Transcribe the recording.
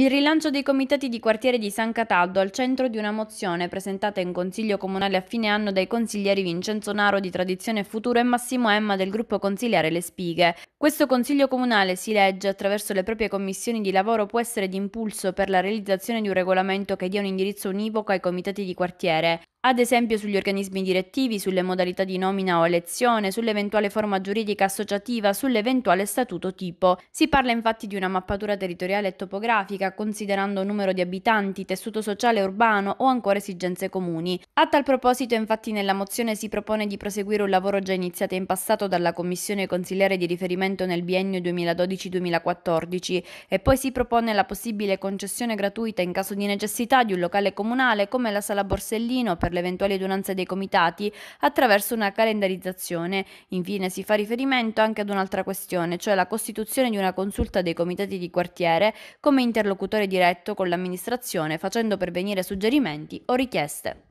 Il rilancio dei comitati di quartiere di San Cataldo al centro di una mozione presentata in consiglio comunale a fine anno dai consiglieri Vincenzo Naro di Tradizione Futuro e Massimo Emma del gruppo consigliare Le Spighe. Questo consiglio comunale, si legge, attraverso le proprie commissioni di lavoro può essere d'impulso per la realizzazione di un regolamento che dia un indirizzo univoco ai comitati di quartiere, ad esempio sugli organismi direttivi, sulle modalità di nomina o elezione, sull'eventuale forma giuridica associativa, sull'eventuale statuto tipo. Si parla infatti di una mappatura territoriale e topografica, considerando numero di abitanti, tessuto sociale urbano o ancora esigenze comuni. A tal proposito, infatti, nella mozione si propone di proseguire un lavoro già iniziato in passato dalla Commissione consigliere di riferimento nel biennio 2012-2014 e poi si propone la possibile concessione gratuita in caso di necessità di un locale comunale come la Sala Borsellino per per eventuali adunanze dei comitati attraverso una calendarizzazione. Infine si fa riferimento anche ad un'altra questione, cioè la costituzione di una consulta dei comitati di quartiere come interlocutore diretto con l'amministrazione facendo pervenire suggerimenti o richieste.